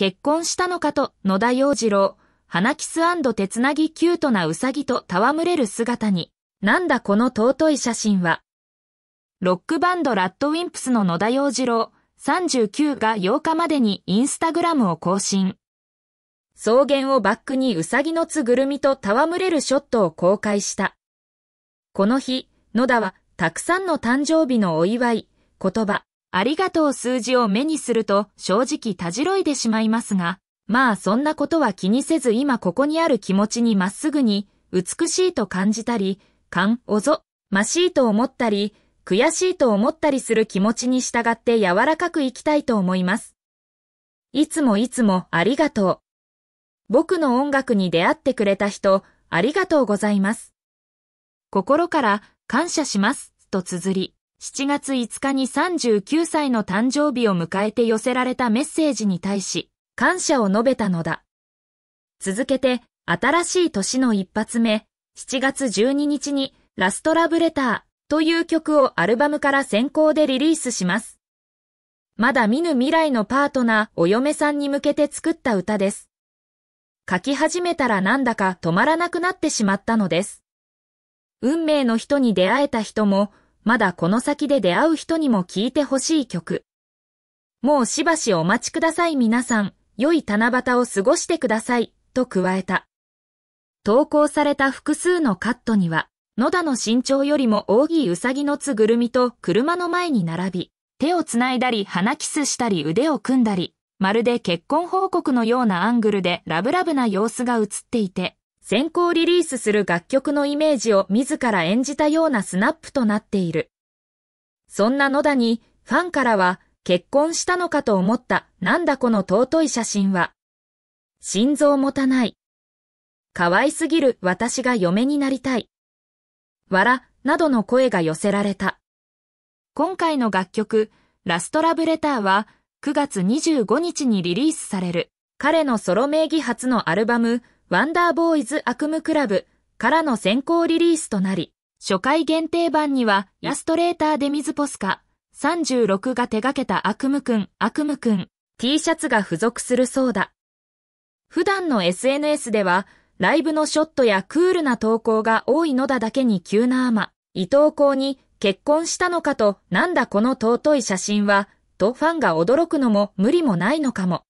結婚したのかと野田洋次郎、花キス手つなぎキュートなうさぎと戯れる姿に、なんだこの尊い写真は。ロックバンドラッドウィンプスの野田洋次郎、39が8日までにインスタグラムを更新。草原をバックにうさぎのつぐるみと戯れるショットを公開した。この日、野田はたくさんの誕生日のお祝い、言葉、ありがとう数字を目にすると正直たじろいでしまいますが、まあそんなことは気にせず今ここにある気持ちにまっすぐに、美しいと感じたり、感、おぞ、ましいと思ったり、悔しいと思ったりする気持ちに従って柔らかくいきたいと思います。いつもいつもありがとう。僕の音楽に出会ってくれた人、ありがとうございます。心から感謝します、と綴り。7月5日に39歳の誕生日を迎えて寄せられたメッセージに対し、感謝を述べたのだ。続けて、新しい年の一発目、7月12日に、ラストラブレターという曲をアルバムから先行でリリースします。まだ見ぬ未来のパートナー、お嫁さんに向けて作った歌です。書き始めたらなんだか止まらなくなってしまったのです。運命の人に出会えた人も、まだこの先で出会う人にも聴いてほしい曲。もうしばしお待ちください皆さん、良い七夕を過ごしてください、と加えた。投稿された複数のカットには、野田の身長よりも大きいうさぎのつぐるみと車の前に並び、手をつないだり鼻キスしたり腕を組んだり、まるで結婚報告のようなアングルでラブラブな様子が映っていて、先行リリースする楽曲のイメージを自ら演じたようなスナップとなっている。そんな野田に、ファンからは、結婚したのかと思った、なんだこの尊い写真は。心臓持たない。可愛すぎる私が嫁になりたい。わら、などの声が寄せられた。今回の楽曲、ラストラブレターは、9月25日にリリースされる、彼のソロ名義初のアルバム、ワンダーボーイズ悪夢クラブからの先行リリースとなり、初回限定版には、イラストレーターデミズポスカ、36が手掛けた悪夢くん、悪夢くん、T シャツが付属するそうだ。普段の SNS では、ライブのショットやクールな投稿が多いのだだけに急な甘、伊藤公に結婚したのかと、なんだこの尊い写真は、とファンが驚くのも無理もないのかも。